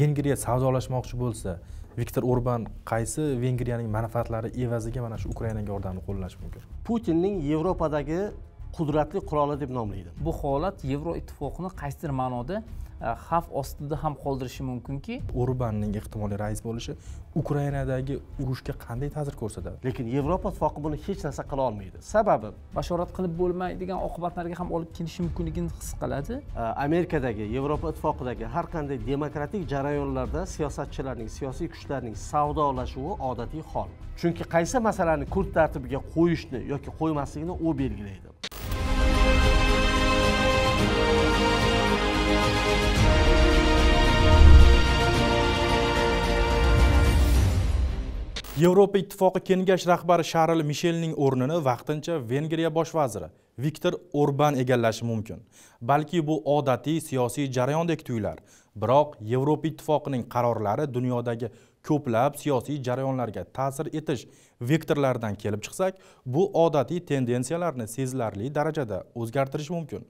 vengriya savdolashmoqchi bo'lsa viktor orban qaysi vengriyaning manfaatlari evaziga mana shu ukrainaga yordamni qo'llash mumkin putinning yevropadagi qudratli quroli deb nomlaydi bu holat ittifoqini qaysidir ma'noda E, xavf ostida ham qoldirishi mumkinki orbanning ehtimoliy rais bo'lishi ukrainadagi urushga qanday ta'sir ko'rsatadi lekin yevropa ittifoqi buni hech narsa qila olmaydi sababi bashorat qilib bo'lmaydigan oqibatlarga ham olib kelishi mumkinligini his qiladi e, amerikadagi yevropa ittifoqidagi har qanday demokratik jarayonlarda siyosatchilarning siyosiy kuchlarning savdolashuvi odatiy hol chunki qaysi masalani kun tartibiga qo'yishni yoki qo'ymaslikni u belgilaydi yevropa ittifoqi kengash rahbari sharl mishelning o'rnini vaqtincha vengriya bosh vaziri viktor orban egallashi mumkin balki bu odatiy siyosiy jarayondek tuyular biroq yevropa ittifoqining qarorlari dunyodagi ko'plab siyosiy jarayonlarga ta'sir etish vektorlaridan kelib chiqsak bu odatiy tendensiyalarni sezilarli darajada o'zgartirishi mumkin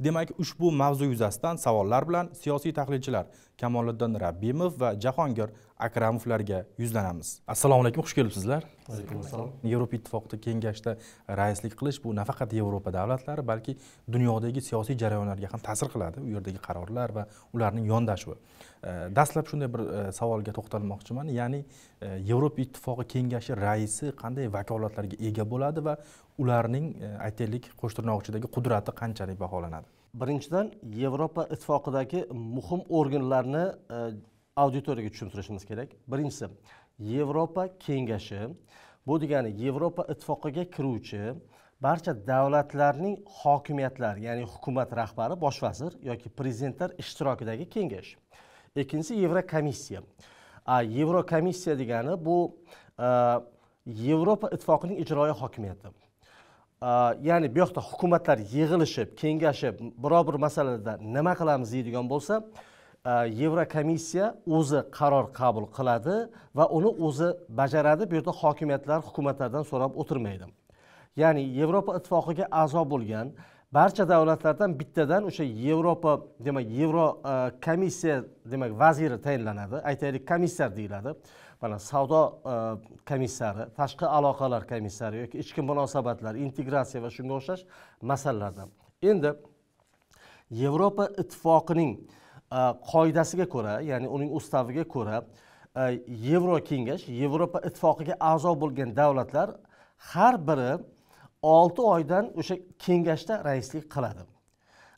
demak ushbu mavzu yuzasidan savollar bilan siyosiy tahlilchilar kamoliddin rabbimov va jahongir akramovlarga yuzlanamiz assalomu alaykum xush kelibsizlar alaykum assalom yevropa ittifoqida kengashda raislik qilish bu nafaqat yevropa davlatlari balki dunyodagi siyosiy jarayonlarga ham ta'sir qiladi u yerdagi qarorlar va ularning yondashuvi dastlab shunday bir savolga to'xtalmoqchiman ya'ni э, yevropa ittifoqi kengashi raisi qanday vakolatlarga ega bo'ladi va ularning e, aytaylik qo'shtirnoq ichidagi qudrati qanchalik baholanadi birinchidan yevropa ittifoqidagi muhim organlarni e, auditoriyaga tushuntirishimiz kerak birinchisi yevropa kengashi bu degani yevropa ittifoqiga kiruvchi barcha davlatlarning hokimiyatlari ya'ni hukumat rahbari bosh vazir yoki prezidentlar ishtirokidagi kengash ikkinchisi yevrokomissiya yevrokomissiya degani bu e, yevropa ittifoqining ijroiy hokimiyati ya'ni bu yoqda hukumatlar yig'ilishib kengashib biror bir masalada nima qilamiz deydigan bo'lsa e, yevrokomissiya o'zi qaror qabul qiladi va uni o'zi bajaradi bu yerda hokimiyatlar hukumatlardan so'rab o'tirmaydi ya'ni yevropa ittifoqiga a'zo bo'lgan barcha davlatlardan bittadan o'sha yevropa demak yevro e, komissiya demak vaziri tayinlanadi aytaylik komissar deyiladi mana savdo e, komissari tashqi aloqalar komissari yoki ichki munosabatlar integratsiya va shunga o'xshash masalalarda endi yevropa ittifoqining e, qoidasiga ko'ra ya'ni uning ustaviga ko'ra yevro kengash yevropa ittifoqiga a'zo bo'lgan davlatlar har biri olti oydan o'sha kengashda raislik qiladi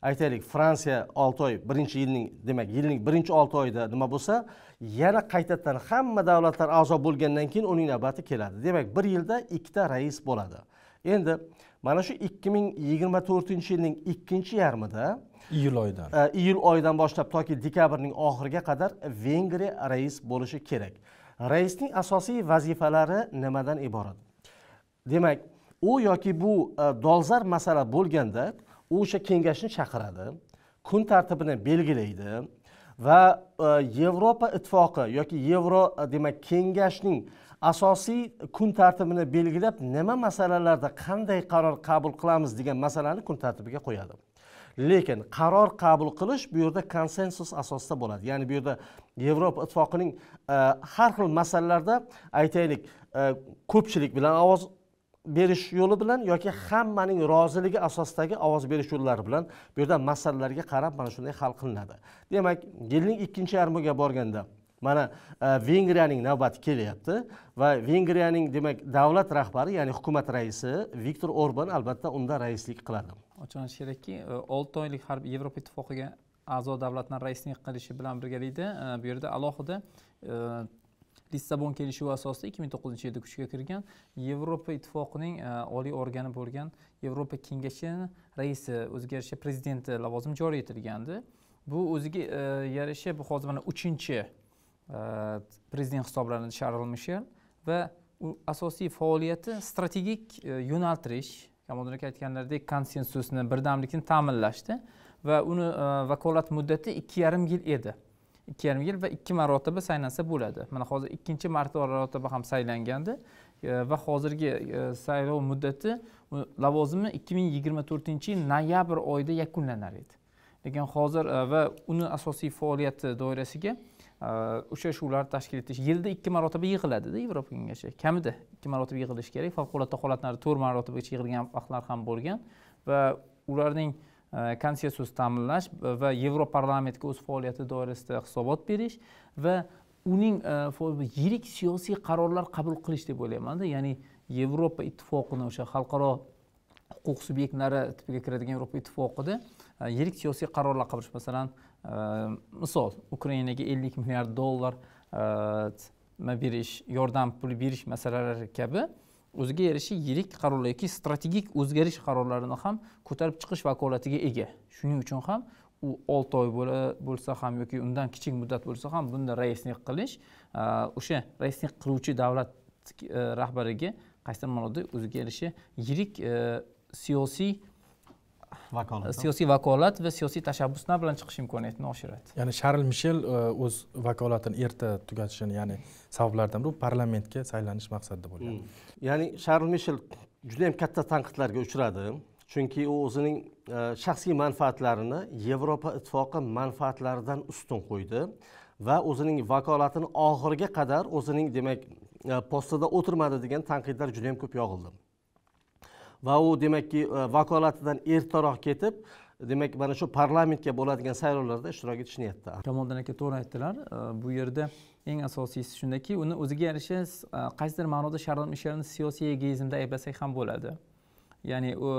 aytaylik fransiya olti oy birinchi yilning demak yilning birinchi olti oyida nima bo'lsa yana qaytadan hamma davlatlar a'zo bo'lgandan keyin uning navbati keladi demak bir yilda ikkita rais bo'ladi endi mana shu ikki ming yigirma to'rtinchi yilning ikkinchi yarmida iyul oyidan e, iyul oyidan boshlab toki dekabrning oxiriga qadar vengriya rais bo'lishi kerak raisning asosiy vazifalari nimadan iborat demak u yoki bu e, dolzarb masala bo'lganda u o'sha kengashni chaqiradi kun tartibini belgilaydi va e, yevropa ittifoqi yoki yevro e, demak kengashning asosiy kun tartibini belgilab nima masalalarda qanday qaror qabul qilamiz degan masalani kun tartibiga qo'yadi lekin qaror qabul qilish bu yerda konsensus asosida bo'ladi ya'ni bu yerda yevropa ittifoqining har xil masalalarda aytaylik ko'pchilik bilan ovoz berish yo'li bilan yoki hammaning roziligi asosidagi ovoz berish yo'llari bilan bu yerda masalalarga qarab mana shunday hal qilinadi demak yilning ikkinchi yarmiga borganda mana e, vengriyaning navbati kelyapti va vengriyaning demak davlat rahbari ya'ni hukumat raisi viktor orban albatta unda raislik qiladi ochig'ini aytish kerakki e, olti oylik harbiy yevropa ittifoqiga a'zo davlatlar raislik qilishi bilan birgalikda e, bu yerda alohida lissabon kelishuvi asosida ikki ming to'qqizinchi yilda kuchga kirgan yevropa ittifoqining e, oliy organi bo'lgan yevropa kengashini raisi o'ziga yarasha prezidenti lavozimi joriy etilgandi bu o'ziga e, yarasha bu hozir mana uchinchi e, prezident hisoblanadi sharl mishel va u asosiy faoliyati strategik yo'naltirish kamol aka aytganlaridek konsensusni birdamlikni ta'minlashdi va uni vakolat muddati ikki yarim yil edi ikki yarim yil va ikki marotaba saylansa bo'ladi mana hozir ikkinchi marotaba ham saylangandi e, va hozirgi e, saylov muddati lavozimi ikki ming yigirma to'rtinchi yil noyabr oyida yakunlanar edi lekin hozir e, va uni asosiy faoliyati doirasiga uchrashuvlar tashkil etish yilda ikki marotaba yig'iladida yevropa kengashi kamida ikki marotaba yig'ilishi kerak favqulodda holatlarda to'rt marotabagacha yig'ilgan vaqtlar ham bo'lgan va ularning uh, konsensus e, ta'minlash va yevroparlamentga o'z faoliyati doirasida hisobot berish va uning e, yirik siyosiy qarorlar qabul qilish deb o'ylaymanda ya'ni yevropa ittifoqini o'sha xalqaro huquq subyektlari tipiga kiradigan yevropa ittifoqida e, yirik siyosiy qarorlar qabul qilish masalan misol ukrainaga ellik milliard dollar berish yordam puli berish masalalari kabi o'ziga yarasha yirik qarorlar yoki strategik o'zgarish qarorlarini ham ko'tarib chiqish vakolatiga ega shuning uchun ham u olti oy bo'lsa ham yoki undan kichik muddat bo'lsa ham bunda raislik qilish o'sha raislik qiluvchi davlat e, rahbariga qaysi ma'noda o'ziga yarasha yirik e, siyosiy vakolat siyosiy vakolat va siyosiy tashabbuslar bilan chiqish imkoniyatini oshiradi ya'ni sharl mishel e, o'z vakolatini erta tugatishini ya'ni sabablardan biri parlamentga saylanish maqsadida bo'lgan hmm. ya'ni sharl mishel judayam katta tanqidlarga uchradi chunki u o'zining e, shaxsiy manfaatlarini yevropa ittifoqi manfaatlaridan ustun qo'ydi va o'zining vakolatini oxiriga qadar o'zining demak e, postida o'tirmadi degan tanqidlar juda yam ko'p yog'ildi va u demakki e, vakolatidan ertaroq ketib demak mana shu parlamentga bo'ladigan saylovlarda ishtirok etish niyatida kamoliddin aka to'g'ri aytdilar e, bu yerda eng asosiysi shundaki uni o'ziga yarasha e, qaysidir ma'noda sharom misharni siyosiy egoizmda ayblasak ham bo'ladi ya'ni u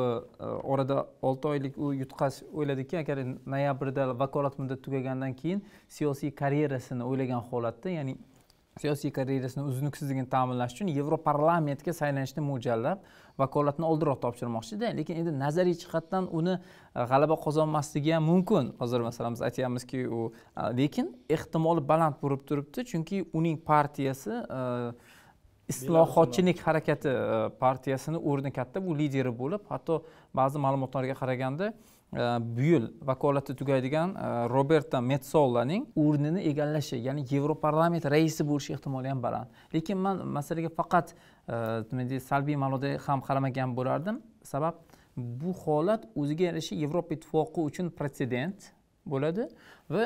orada olti oylik u yutqaz o'yladiki agar noyabrda vakolat muddati tugagandan keyin siyosiy karyerasini o'ylagan holatda ya'ni siyosiy karyerasini uzluksizligini ta'minlash uchun yevroparlamentga saylanishni mo'ljallab vakolatni oldinroq topshirmoqchida lekin endi nazariy jihatdan uni e, g'alaba qozonmasligi ham mumkin hozir masalan biz aytyapmizki u e, lekin ehtimoli baland bo'lib turibdi chunki uning partiyasi e, islohotchilik harakati partiyasini o'rni katta bu lideri bo'lib hatto ba'zi ma'lumotlarga qaraganda bu yil vakolati tugaydigan roberta metsollaning o'rnini egallashi ya'ni yevroparlament raisi bo'lish ehtimoli ham baland lekin man masalaga faqat nima deydi salbiy ma'noda ham qaramagan bo'lardim sabab bu holat o'ziga yarasha yevropa ittifoqi uchun pretsedent bo'ladi va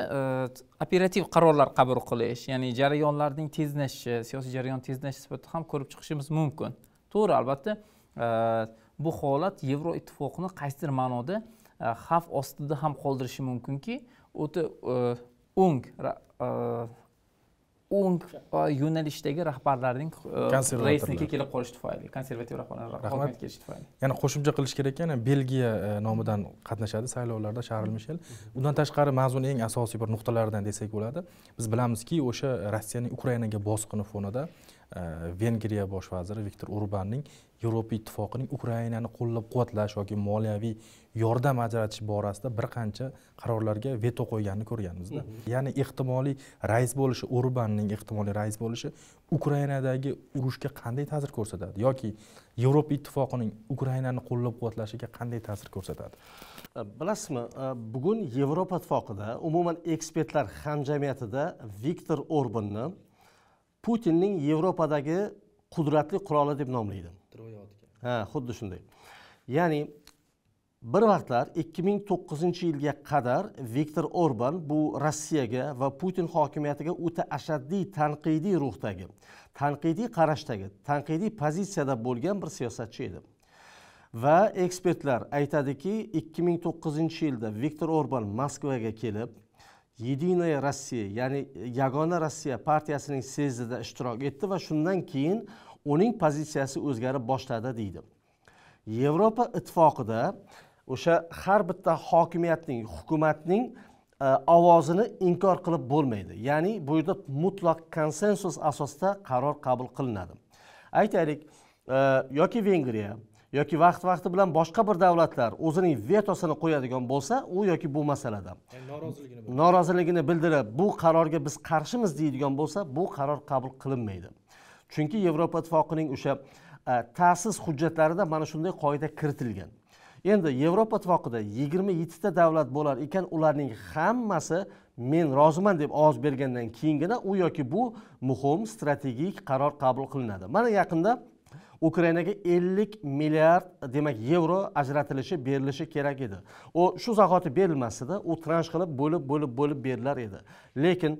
operativ qarorlar qabul qilish ya'ni jarayonlarning tezlashishi siyosiy jarayon tezlashishi sifatida ham ko'rib chiqishimiz mumkin to'g'ri albatta bu holat yevro ittifoqini qaysidir ma'noda xavf ostida ham qoldirishi mumkinki o'ta o'ng o'ng yo'nalishdagi rahbarlarning e, reysnikka kelib qolishi tufayli konservativ rahbarlar rahmat kelishi tufayli yana qo'shimcha qilish kerak yana belgiya e, nomidan qatnashadi saylovlarda sharl mishel undan tashqari mavzuni eng asosiy bir nuqtalaridan desak bo'ladi biz bilamizki o'sha rossiyaning ukrainaga bosqini fonida vengriya bosh vaziri viktor urbanning yevropa ittifoqining ukrainani qo'llab quvvatlash yoki moliyaviy yordam ajratish borasida bir qancha qarorlarga veto qo'yganini ko'rganmizda ya'ni ehtimoliy rais bo'lishi urbanning ehtimoliy rais bo'lishi ukrainadagi urushga qanday ta'sir ko'rsatadi yoki yevropa ittifoqining ukrainani qo'llab quvvatlashiga qanday ta'sir ko'rsatadi bilasizmi e, bugun yevropa ittifoqida umuman ekspertlar hamjamiyatida viktor orbanni putinning yevropadagi qudratli quroli deb nomlaydi ha xuddi shunday ya'ni bir vaqtlar ikki ming to'qqizinchi yilga qadar viktor orban bu rossiyaga va putin hokimiyatiga o'ta ashaddiy tanqidiy ruhdagi tanqidiy qarashdagi tanqidiy pozitsiyada bo'lgan bir siyosatchi edi va ekspertlar aytadiki ikki ming to'qqizinchi yilda viktor orban moskvaga kelib единая rossiya ya'ni yagona rossiya partiyasining syezdida ishtirok etdi va shundan keyin uning pozitsiyasi o'zgarib boshladi deydi yevropa ittifoqida o'sha har bitta hokimiyatning hukumatning e, ovozini inkor qilib bo'lmaydi ya'ni bu yerda mutlaq konsensus asosida qaror qabul qilinadi aytaylik e, yoki vengriya yoki vaqti vaqti bilan boshqa bir davlatlar o'zining vetosini qo'yadigan bo'lsa u yoki bu masalada noroziligini noroziligini bildirib bu qarorga biz qarshimiz deydigan bo'lsa bu qaror qabul qilinmaydi chunki yevropa ittifoqining o'sha e, ta'sis hujjatlarida mana shunday qoida kiritilgan endi yevropa ittifoqida yigirma yettita davlat bo'lar ekan ularning hammasi men roziman deb ovoz bergandan keyingina u yoki bu muhim strategik qaror qabul qilinadi mana yaqinda ukrainaga ellik milliard demak yevro ajratilishi berilishi kerak edi u shu zahoti berilmas edi u transh qilib bo'lib bo'lib bo'lib berilar edi lekin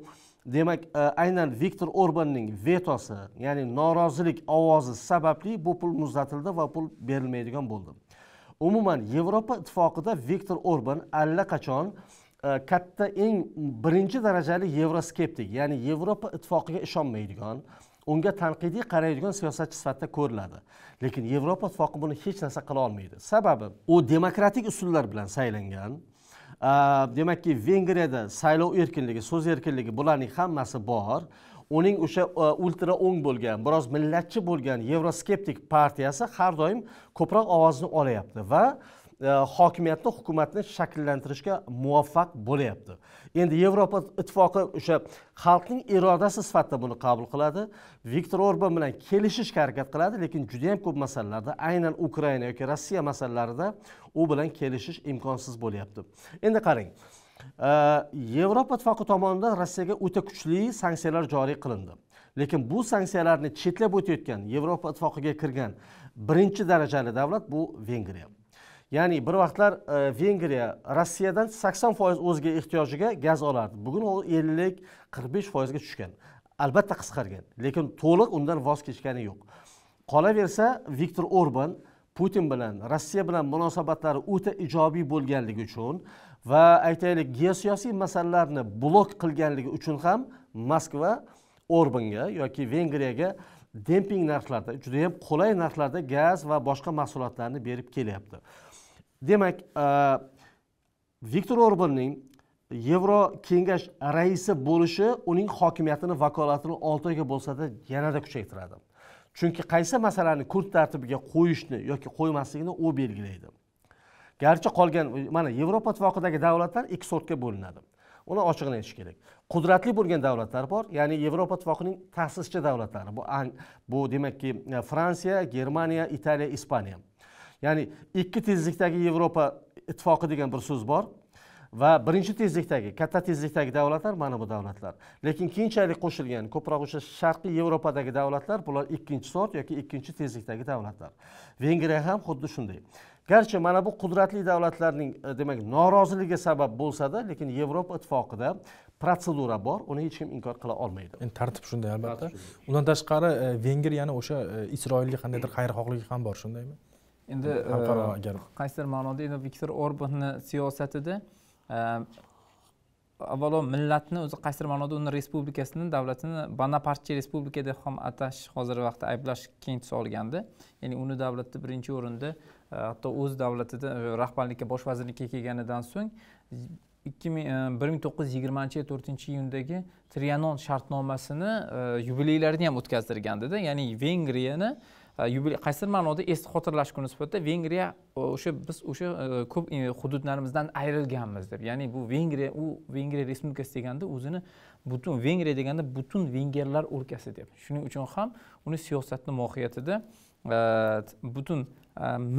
demak e, aynan viktor orbanning vetosi ya'ni norozilik ovozi sababli bu pul muzlatildi va pul berilmaydigan bo'ldi umuman yevropa ittifoqida viktor orban allaqachon e, katta eng birinchi darajali yevroskeptik ya'ni yevropa ittifoqiga ishonmaydigan unga tanqidiy qaraydigan siyosatchi sifatida ko'riladi lekin yevropa ittifoqi buni hech narsa qila olmaydi sababi u demokratik usullar bilan saylangan demakki vengriyada saylov erkinligi so'z erkinligi bularning hammasi bor uning o'sha ultra o'ng bo'lgan biroz millatchi bo'lgan yevroskeptik partiyasi har doim ko'proq ovozni olayapti va Э, hokimiyatni hukumatni shakllantirishga muvaffaq bo'lyapti endi yevropa ittifoqi o'sha xalqning irodasi sifatida buni qabul qiladi viktor orban bilan kelishishga harakat qiladi lekin judayam ko'p masalalarda aynan ukraina yoki rossiya masalalarida u bilan kelishish imkonsiz bo'lyapti endi qarang e, yevropa ittifoqi tomonidan rossiyaga o'ta kuchli sanksiyalar joriy qilindi lekin bu sanksiyalarni chetlab o'tayotgan yevropa ittifoqiga kirgan birinchi darajali davlat bu vengriya ya'ni bir vaqtlar e, vengriya rossiyadan sakson foiz o'ziga ehtiyojiga gaz olardi bugun u ellik qirq besh foizga tushgan albatta qisqargan lekin to'liq undan voz kechgani yo'q qolaversa viktor orban putin bilan rossiya bilan munosabatlari o'ta ijobiy bo'lganligi uchun va aytaylik geosiyosiy masalalarni blok qilganligi uchun ham moskva orbanga yoki vengriyaga demping narxlarda judayam qulay narxlarda gaz va boshqa mahsulotlarni berib kelyapti demak e, viktor orbanning yevro kengash raisi bo'lishi uning hokimiyatini vakolatini olti oyga bo'lsada yanada kuchaytiradi chunki qaysi masalani kun tartibiga qo'yishni yoki qo'ymasligini u belgilaydi garchi qolgan mana yevropa ittifoqidagi davlatlar ikki sortga bo'linadi uni ochig'ini aytish kerak qudratli bo'lgan davlatlar bor ya'ni yevropa ittifoqining ta'sischi davlatlari bu, bu demakki fransiya germaniya italiya ispaniya ya'ni ikki tezlikdagi yevropa ittifoqi degan bir so'z bor va birinchi tezlikdagi katta tezlikdagi davlatlar mana bu davlatlar lekin keyinchalik qo'shilgan ko'proq o'sha sharqiy yevropadagi davlatlar bular ikkinchi sort yoki ikkinchi tezlikdagi davlatlar vengriya ham xuddi shunday garchi mana bu qudratli davlatlarning e, demak noroziligi sabab bo'lsada lekin yevropa ittifoqida protsedura bor uni hech kim inkor qila olmaydi endi tartib shunday albatta undan tashqari e, vengriyani o'sha e, isroilga qandaydir xayrixohligi ham bor shundaymi endi xalqaro agar qaysidir ma'noda endi viktor orbanni siyosatida avvalo millatni o'zi qaysidir ma'noda uni respublikasini davlatini bonapartchi respublika deb ham atash hozirgi vaqtda ayblash keng tus olgandi ya'ni uni davlatni birinchi o'rinda hatto o'z davlatida rahbarlikka bosh vazirlikka kelganidan so'ng ikki ming bir ming to'qqiz yuz yigirmanchi yil to'rtinchi iyundagi trianon shartnomasini yubileylarini ham o'tkazdirgandida ya'ni vengriyani yubiley э, qaysidir ma'noda esda xotirlash kuni sifatida vengriya e, o'sha biz o'sha e, ko'p e, hududlarimizdan ayrilganmiz deb ya'ni bu vengriya u vengriya respublikasi deganda o'zini butun vengriya deganda butun vengerlar o'lkasi deb shuning uchun ham uni siyosatni mohiyatida butun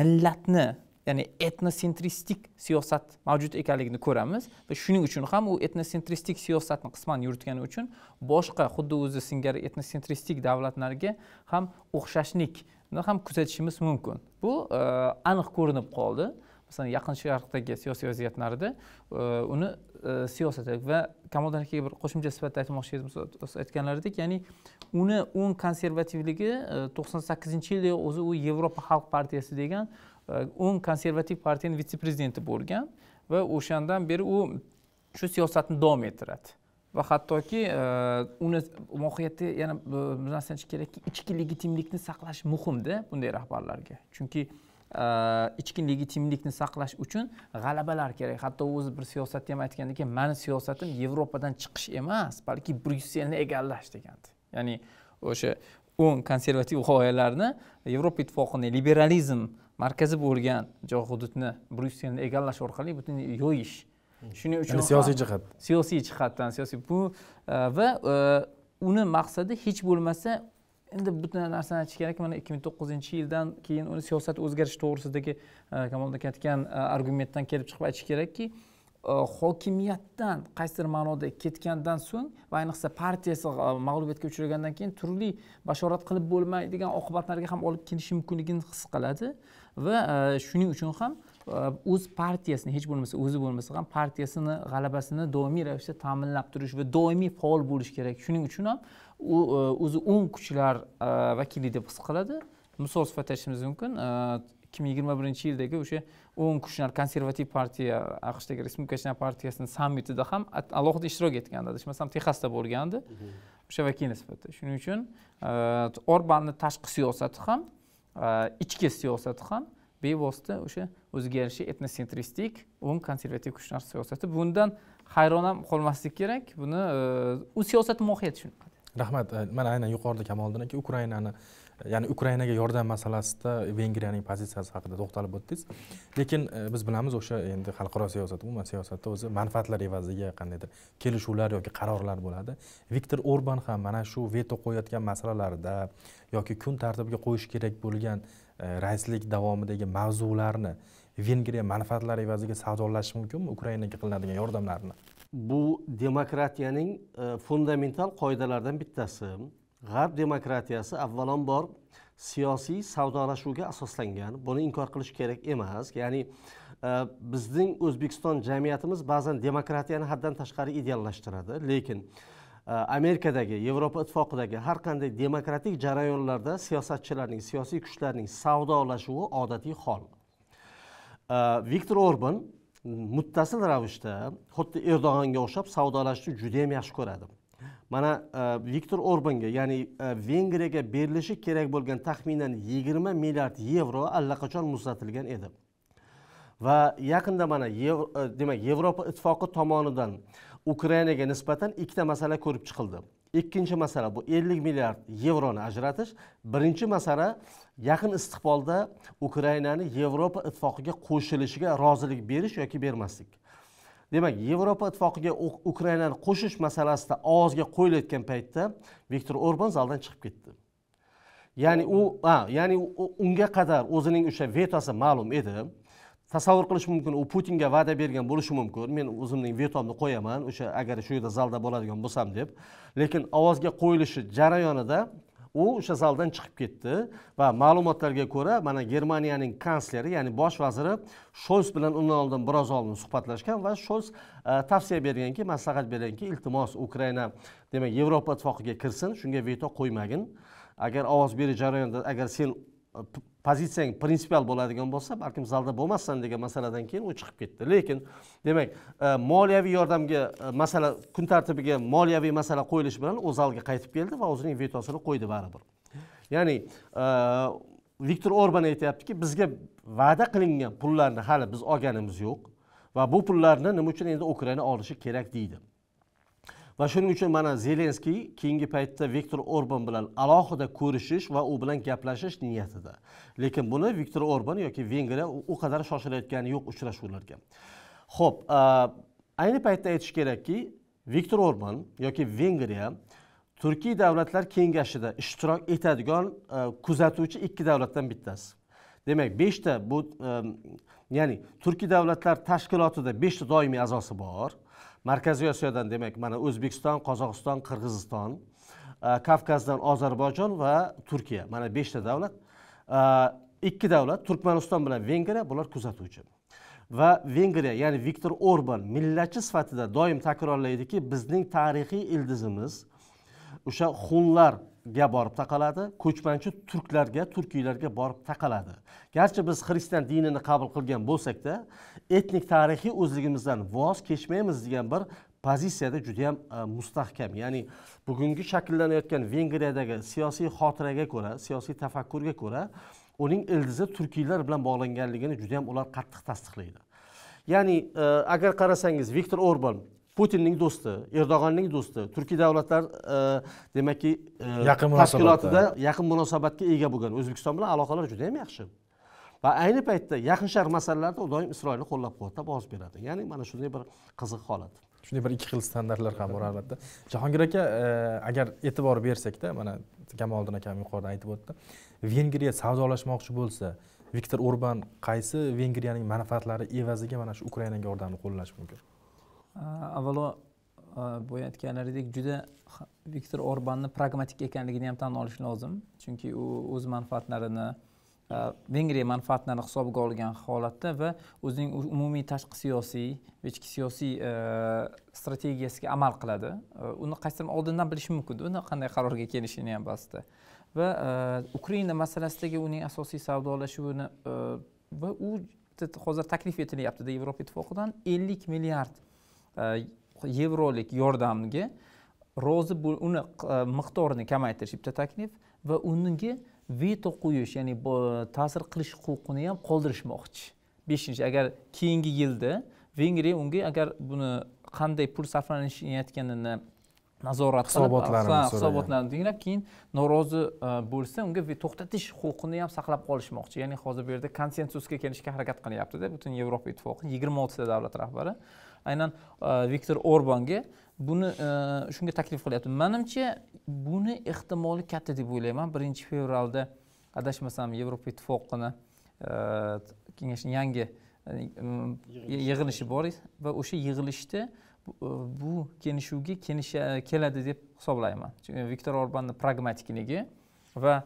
millatni ya'ni etnosentristik siyosat mavjud ekanligini ko'ramiz va shuning uchun ham u etnosentristik siyosatni qisman yuritgani uchun boshqa xuddi o'zi singari etnosentristik davlatlarga ham o'xshashlikni ham kuzatishimiz mumkin bu e, aniq ko'rinib qoldi masalan yaqin sharqdagi siyosiy vaziyatlarida e, uni e, siyosat va kamoldan akaga bir qo'shimcha sifatida aytmoqchi edim aytganlaridek ya'ni uni o'ng konservativligi e, to'qson sakkizinchi yilda o'zi u yevropa xalq partiyasi degan o'ng konservativ partiyani vitse prezidenti bo'lgan va o'shandan beri u shu siyosatni davom ettiradi va hattoki e, uni mohiyati yana e, bir narsani aytish kerakki ichki legitimlikni saqlash muhimda bunday rahbarlarga chunki e, ichki legitimlikni saqlash uchun g'alabalar kerak hatto o'zi bir siyosatni ham aytgan ekan mani siyosatim yevropadan chiqish emas balki bryusselni egallash degandi ya'ni o'sha o'ng konservativ g'oyalarni yevropa ittifoqini liberalizm markazi bo'lgan joy hududni bryusselni egallash orqali butun yo'yish hmm. shuning uchun siyosiy jihat siyosiy jihatdan siyosiy bu e, va e, uni maqsadi hech bo'lmasa endi bitta narsani aytish kerak mana ikki ming to'qqizinchi yildan keyin uni siyosat o'zgarishi to'g'risidagi e, kamol aka aytgan argumentdan kelib chiqib aytish kerakki hokimiyatdan qaysidir ma'noda ketgandan so'ng va ayniqsa partiyasi mag'lubiyatga uchragandan keyin turli bashorat qilib bo'lmaydigan oqibatlarga ham olib kelishi mumkinligini his qiladi va e, shuning uchun ham e, o'z partiyasini hech bo'lmasa o'zi bo'lmasa ham partiyasini g'alabasini doimiy ravishda ta'minlab turish va doimiy faol bo'lish kerak shuning uchun ham u e, o'zi o'ng kuchlar vakili deb his qiladi misol sifatida aytishimiz mumkin ikki ming yigirma birinchi yildagi o'sha o'ng kuchlar konservativ partiya aqshdagi respublikachilar partiyasini sammitida ham alohida ishtirok etgandi adashmasam texasda bo'lgandi mhm. o'sha vakil sifatida shuning uchun orbanni tashqi siyosati ham ichki siyosati ham bevosita o'sha o'ziga yarasha etnosentristik o'n konservativ kuchlar siyosati bundan hayron ham qolmaslik kerak buni u siyosat mohiyati shunaqa rahmat mana aynan yuqorida kamoliddin aka ukrainani ya'ni ukrainaga yordam masalasida vengriyaning pozitsiyasi haqida to'xtalib o'tdingiz lekin e, biz bilamiz o'sha endi xalqaro siyosat umuman siyosatda o'zi manfaatlar evaziga qandaydir kelishuvlar yoki qarorlar bo'ladi viktor orban ham mana shu veto qo'yayotgan masalalarda yoki kun tartibiga qo'yish kerak bo'lgan e, raislik davomidagi mavzularni vengriya manfaatlari evaziga savdolashi mumkinmi ukrainaga qilinadigan yordamlarni bu demokratiyaning e, fundamental qoidalaridan bittasi g'arb demokratiyasi avvalambor siyosiy savdolashuvga asoslangan buni inkor qilish kerak emas ya'ni e, bizning o'zbekiston jamiyatimiz ba'zan demokratiyani haddan tashqari ideallashtiradi lekin e, amerikadagi yevropa ittifoqidagi har qanday demokratik jarayonlarda siyosatchilarning siyosiy kuchlarning savdolashuvi odatiy hol e, viktor orban muttasil ravishda xuddi erdo'g'onga o'xshab savdolashishni judayam yaxshi ko'radi mana e, viktor orbanga ya'ni e, vengriyaga berilishi kerak bo'lgan taxminan yigirma milliard yevro allaqachon muzlatilgan edi va yaqinda mana e, demak yevropa ittifoqi tomonidan ukrainaga nisbatan ikkita masala ko'rib chiqildi ikkinchi masala bu ellik milliard yevroni ajratish birinchi masala yaqin istiqbolda ukrainani yevropa ittifoqiga qo'shilishiga rozilik berish yoki bermaslik demak yevropa ittifoqiga ukrainani qo'shish masalasida ovozga qo'yilayotgan paytda viktor orban zaldan chiqib ketdi ya'ni u a ya'ni unga qadar o'zining o'sha vetosi ma'lum edi tasavvur qilish mumkin u putinga va'da bergan bo'lishi mumkin men o'zimning vetomni qo'yaman o'sha agar shu yerda zalda bo'ladigan bo'lsam deb lekin ovozga qo'yilishi jarayonida u o'sha zaldan chiqib ketdi va ma'lumotlarga ko'ra mana germaniyaning kansleri ya'ni bosh vaziri shols bilan undan oldin biroz oldin suhbatlashgan va shols e, tavsiya berganki maslahat berganki iltimos ukraina demak yevropa ittifoqiga kirsin shunga veto qo'ymagin agar ovoz berish jarayonida agar sen e, pozitsiyang prinsipial bo'ladigan bo'lsa balkim zalda bo'lmassan degan masaladan keyin u chiqib ketdi lekin demak e, moliyaviy yordamga e, masala kun tartibiga moliyaviy masala qo'yilishi bilan u zalga qaytib keldi va o'zining vetosini qo'ydi baribir ya'ni e, viktor orban aytyaptiki bizga va'da qilingan pullarni hali biz olganimiz yo'q va bu pullarni nima uchun endi ukraina olishi kerak deydi va shuning uchun mana zelenskiy keyingi paytda viktor orban bilan alohida ko'rishish va u bilan gaplashish niyatida lekin buni viktor orban yoki vengriya u qadar shoshilayotgani yo'q uchrashuvlarga ho'p ayni paytda aytish kerakki viktor orban yoki vengriya turkiy davlatlar kengashida ishtirok etadigan kuzatuvchi ikki davlatdan bittasi demak beshta bu ya'ni turkiy davlatlar tashkilotida beshta doimiy a'zosi bor markaziy osiyodan demak mana o'zbekiston qozog'iston qirg'iziston e, kavkazdan ozarbayjon va turkiya mana beshta davlat e, ikki davlat turkmaniston bilan vengriya bular kuzatuvchi va vengriya ya'ni viktor orban millatchi sifatida doim takrorlaydiki bizning tarixiy ildizimiz o'sha hunlar ga borib taqaladi ko'chmanchi turklarga turkiylarga borib taqaladi garchi biz xristian dinini qabul qilgan bo'lsakda etnik tarixiy o'zligimizdan voz kechmaymiz degan bir pozitsiyada judayam e, mustahkam ya'ni bugungi shakllanayotgan vengriyadagi siyosiy xotiraga ko'ra siyosiy tafakkurga ko'ra uning ildizi turkiylar bilan bog'langanligini judayam ular qattiq tasdiqlaydi ya'ni e, agar qarasangiz viktor orban putinning do'sti erdo'g'onning do'sti turkiy davlatlar e, demakki e, yaqin tashkilotida yaqin munosabatga ega bo'lgan o'zbekiston bilan aloqalar juda yam yaxshi va ayni paytda yaqin sharq masalalarida u doim isroilni qo'llab quvvatlab ovoz beradi ya'ni mana shunday bir qiziq holat shunday bir ikki xil standartlar ham bor albatta jahongir aka e, agar e'tibor bersakda mana kamoliddin akam yuqorida aytib o'tdi vengriya savdolashmoqchi bo'lsa viktor orban qaysi vengriyaning manfaatlari evaziga mana shu ukrainaga yordamni qo'llashi mumkin avvalo eh, boya aytganlaridek juda viktor orbanni pragmatik ekanligini ham tan olish lozim chunki u o'z manfaatlarini eh, vengriya manfaatlarini hisobga olgan holatda va o'zining umumiy tashqi siyosiy va ichki siyosiy eh, strategiyasiga amal qiladi uni qaysidir oldindan bilish mumkin uni qanday qarorga kelishini ham ba'zida va ukraina masalasidagi uning asosiy savdolashuvini va u hozir taklif etilyaptida yevropa ittifoqidan ellik milliard yevrolik э, yordamga rozi bo'l uni э, miqdorini kamaytirish bitta taklif va unga veto qo'yish ya'ni ta'sir qilish huquqini ham qoldirishmoqchi beshinchi agar keyingi yilda vengriya unga agar buni qanday pul sarflanishayotganini nazorat hisobotlarini hisobotlarini tinglab keyin norozi e, bo'lsa unga to'xtatish huquqini ham saqlab qolishmoqchi ya'ni hozir bu yerda konsensusga kelishga harakat qilyaptida butun yevropa ittifoqi yigirma oltita davlat rahbari aynan e, viktor orbanga buni e, shunga taklif qilyapti manimcha buni ehtimoli katta deb o'ylayman birinchi fevralda adashmasam yevropa ittifoqini e, kengashini yangi yig'ilishi bor va o'sha yig'ilishda bu kelishuvga keladi deb hisoblayman chunki viktor orbanni pragmatikligi va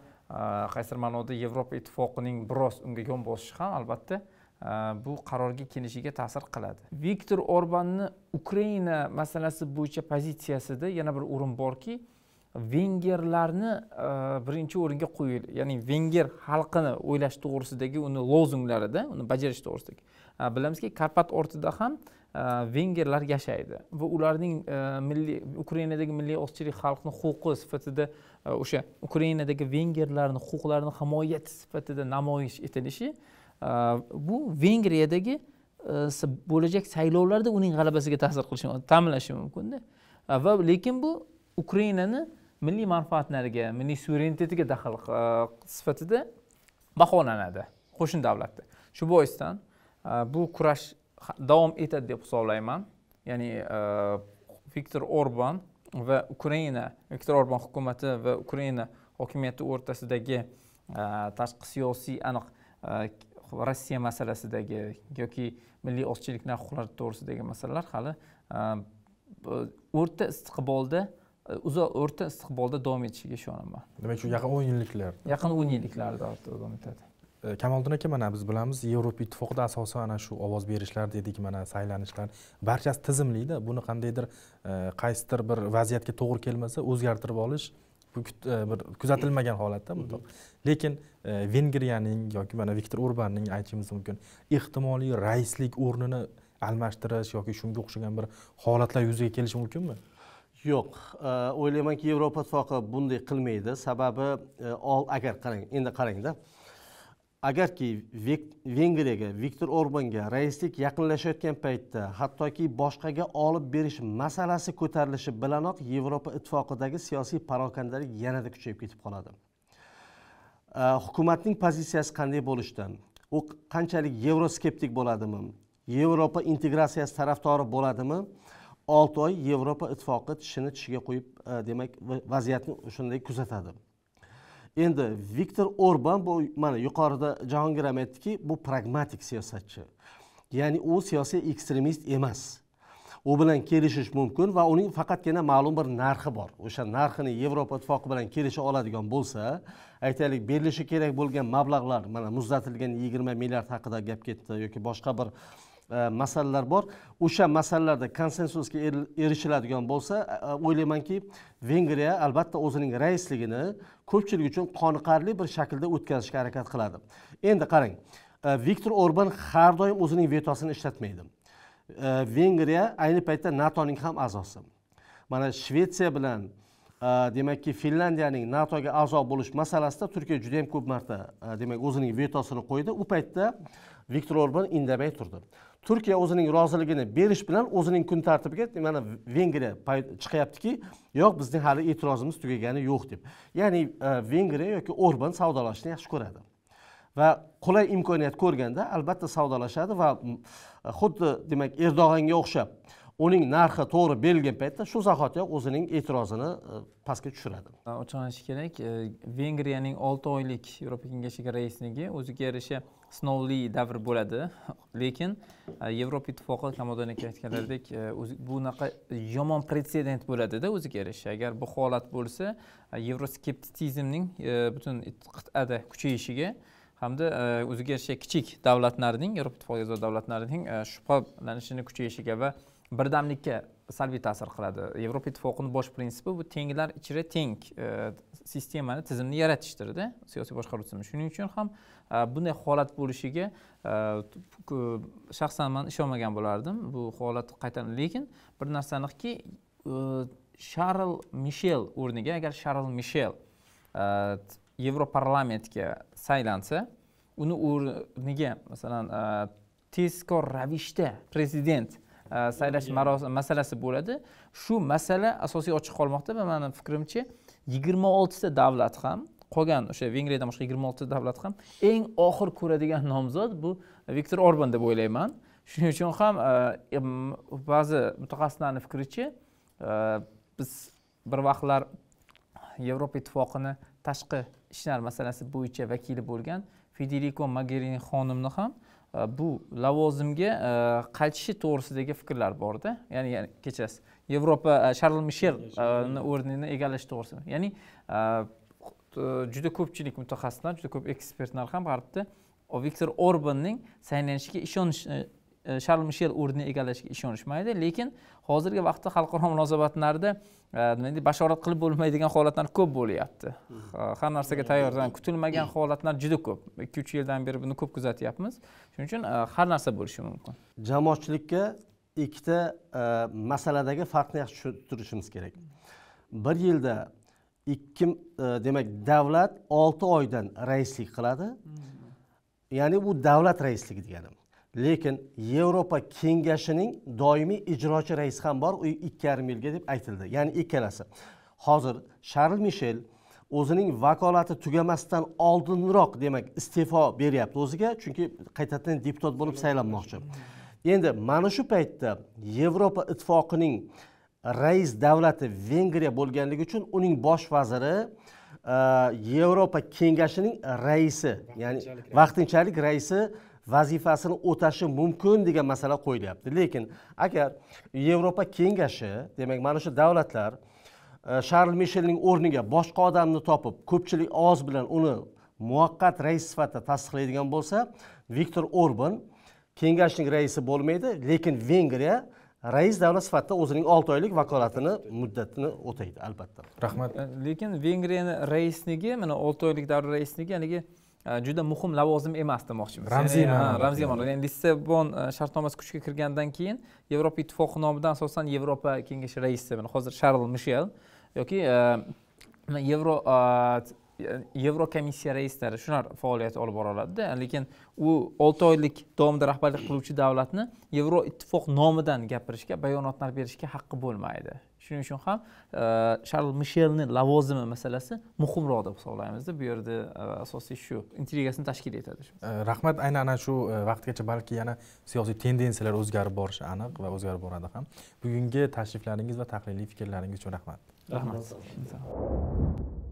qaysidir ma'noda yevropa ittifoqining biroz unga yon bosishi ham albatta bu qarorga kelishiga ta'sir qiladi viktor orbanni ukraina masalasi bo'yicha pozitsiyasida yana bir o'rin borki vengerlarni e, birinchi o'ringa qo'yil ya'ni venger xalqini o'ylash to'g'risidagi uni lozunglarida uni bajarish to'g'risidagi e, bilamizki karpat ortida ham e, vengerlar yashaydi va ularning milliy ukrainadagi milliy ozchilik xalqni huquqi sifatida o'sha ukrainadagi vengerlarni huquqlarini himoyachisi sifatida namoyish etilishi bu vengriyadagi e, bo'lajak saylovlarda uning g'alabasiga ta'sir qilishi ta'minlashi mumkinda va lekin bu ukrainani milliy manfaatlariga milliy suverenitetiga daxl e, sifatida baholanadi qo'shni davlatda shu boisdan e, bu kurash davom etadi deb hisoblayman ya'ni viktor orban va ukraina viktor orban hukumati va ukraina hokimiyati o'rtasidagi tashqi siyosiy aniq rossiya masalasidagi yoki milliy ozchiliklar huquqlari to'g'risidagi masalalar hali e, o'rta istiqbolda e, uzoq o'rta istiqbolda davom etishiga ishonaman demak shu yaqin o'n yilliklar yaqin o'n yilliklarda davom etadi e, kamoliddin aka mana biz bilamiz yevropa ittifoqida asosan ana shu ovoz berishlar dedik mana saylanishlar barchasi tizimlida buni qandaydir qaysidir bir vaziyatga to'g'ri kelmasa o'zgartirib olish E, bir kuzatilmagan holatda bundoq lekin e, vengriyaning yoki mana viktor orbanning aytishimiz mumkin ehtimoliy raislik o'rnini almashtirish yoki shunga o'xshagan bir holatlar yuzaga kelishi mumkinmi yo'q e, o'ylaymanki yevropa ittifoqi bunday qilmaydi sababi agar qarang endi qarangda agarki vengriyaga viktor orbanga raislik yaqinlashayotgan paytda hattoki boshqaga olib berish masalasi ko'tarilishi bilanoq yevropa ittifoqidagi siyosiy parokandalik yanada kuchayib ketib qoladi hukumatning pozitsiyasi qanday bo'lishda u qanchalik yevroskeptik bo'ladimi yevropa integratsiyasi tarafdori bo'ladimi olti oy yevropa ittifoqi tishini tishiga qo'yib e, demak vaziyatni shunday kuzatadi endi viktor orban bu mana yuqorida jahongir ham aytdiki bu pragmatik siyosatchi ya'ni u siyosiy ekstremist emas u bilan kelishish mumkin va uning faqatgina ma'lum bir narxi bor o'sha narxini yevropa ittifoqi bilan kelisha oladigan bo'lsa aytaylik berilishi kerak bo'lgan mablag'lar mana muzlatilgan yigirma milliard haqida gap ketdi yoki boshqa bir E, masalalar bor o'sha masalalarda konsensusga er, erishiladigan bo'lsa e, e, o'ylaymanki vengriya albatta o'zining raisligini ko'pchilik uchun qoniqarli bir shaklda o'tkazishga harakat qiladi endi qarang viktor orban har doim o'zining vetosini ishlatmaydi vengriya ayni paytda natoning ham a'zosi mana shvetsiya bilan demakki finlandiyaning natoga a'zo bo'lish masalasida turkiya juda yam ko'p marta demak o'zining vetosini qo'ydi u paytda viktor orban indamay turdi turkiya o'zining roziligini berish bilan o'zining kun tartibiga mana vengriya chiqyaptiki yo'q bizning hali e'tirozimiz tugagani yo'q deb ya'ni e, vengriya yoki orban savdolashishni yaxshi ko'radi va qulay imkoniyat ko'rganda albatta savdolashadi va e, xuddi demak erdo'g'anga o'xshab uning narxi to'g'ri berilgan paytda shu zahotiyoq o'zining e'tirozini e, pastga tushiradi ochiq aytish kerak vengriyaning olti oylik yevropa kengashiga raisligi o'ziga yarasha sinovli davr bo'ladi lekin e, yevropa ittifoqi kamoljon aka aytganlaridek e, bunaqa yomon pretsedent bo'ladida o'ziga yarasha agar bu holat bo'lsa yevroskeptitsizmning e, butun qit'ada kuchayishiga hamda o'ziga yarasha kichik davlatlarning yevropa ittifoqiga a'zo davlatlarning shubhalanishini kuchayishiga va birdamlikka salbiy ta'sir qiladi yevropa ittifoqini bosh prinsipi bu tenglar ichra teng e, sistemani tizimni yaratishdirda siyosiy boshqaruv tizimi shuning uchun ham e, bunday holat bo'lishiga e, shaxsan man ishonmagan bo'lardim bu holat qaytadan lekin bir narsa aniqki sharl mishel o'rniga agar sharl mishel yevroparlamentga saylansa uni o'rniga masalan tezkor ravishda prezident Э, saylash masalasi bo'ladi shu masala asosiy ochiq qolmoqda va mani fikrimcha yigirma oltita davlat ham qolgan o'sha vengriyadan boshqa yigirma oltita davlat ham eng oxir ko'radigan nomzod bu viktor orban deb o'ylayman shuning uchun ham e, e, ba'zi mutaxassislarni fikricha e, biz bir vaqtlar yevropa ittifoqini tashqi ishlar masalasi bo'yicha vakili bo'lgan federiko magerini xonimni ham bu lavozimga qaytishi to'g'risidagi fikrlar borda ya'ni kechirasiz yevropa sharl mishelni o'rnini egallash to'g'risida ya'ni juda ko'pchilik mutaxassislar juda ko'p ekspertlar ham g'arbda viktor orbanning saylanishiga ishonish sharl e, mishel o'rnini egallashiga ishonishmaydi lekin hozirgi vaqtda xalqaro munosabatlarda e, nima deydi bashorat qilib bo'lmaydigan holatlar ko'p bo'lyapti har narsaga tayyor kutilmagan holatlar juda ko'p ikki uch yildan beri buni ko'p kuzatyapmiz shuning uchun e, har narsa bo'lishi mumkin jamoatchilikka ikkita masaladagi farqni yaxshi tushuntirishimiz kerak bir yilda ikki demak davlat olti oydan raislik qiladi hmm. ya'ni bu davlat raisligi degani lekin yevropa kengashining doimiy ijrochi raisi ham bor u ikki yarim yilga deb aytildi ya'ni ikkalasi hozir sharl mishel o'zining vakolati tugamasdan oldinroq demak iste'fo beryapti o'ziga chunki qaytadan deputat bo'lib saylanmoqchi endi mana shu paytda yevropa ittifoqining rais davlati vengriya bo'lganligi uchun uning bosh vaziri e, yevropa kengashining raisi ya'ni vaqtinchalik raisi vazifasini o'tashi mumkin degan masala qo'yilyapti lekin agar yevropa kengashi demak mana shu davlatlar sharl e, mishelning o'rniga boshqa odamni topib ko'pchilik ovoz bilan uni muvaqqat rais sifatida tasdiqlaydigan bo'lsa viktor orban kengashning raisi bo'lmaydi lekin vengriya rais davlat sifatida o'zining olti oylik vakolatini muddatini o'taydi albatta rahmat lekin vengriyani raisligi mana olti oylik davr raisligi haligi Э, juda muhim lavozim emas demoqchimiz ramziy ramziy ya'ni lissabon e, shartnomasi kuchga kirgandan keyin yevropa ittifoqi nomidan asosan yevropa kengashi raisi e, mana hozir sharl mishel yoki yevro e, yevro komissiya raislari shular faoliyat olib bora oladida lekin u olti oylik davomida rahbarlik qiluvchi davlatni yevro ittifoq nomidan gapirishga bayonotlar berishga haqqi bo'lmaydi shuning uchun ham sharl e, mishelni lavozimi masalasi muhimroq deb hisoblaymizda bu yerda e, asosiy shu intrigasini tashkil etadi e, rahmat aynan ana shu vaqtgacha balki yana siyosiy tendensiyalar o'zgarib borishi aniq va o'zgarib boradi ham bugungi tashriflaringiz va tahliliy fikrlaringiz uchun rahmat rahmat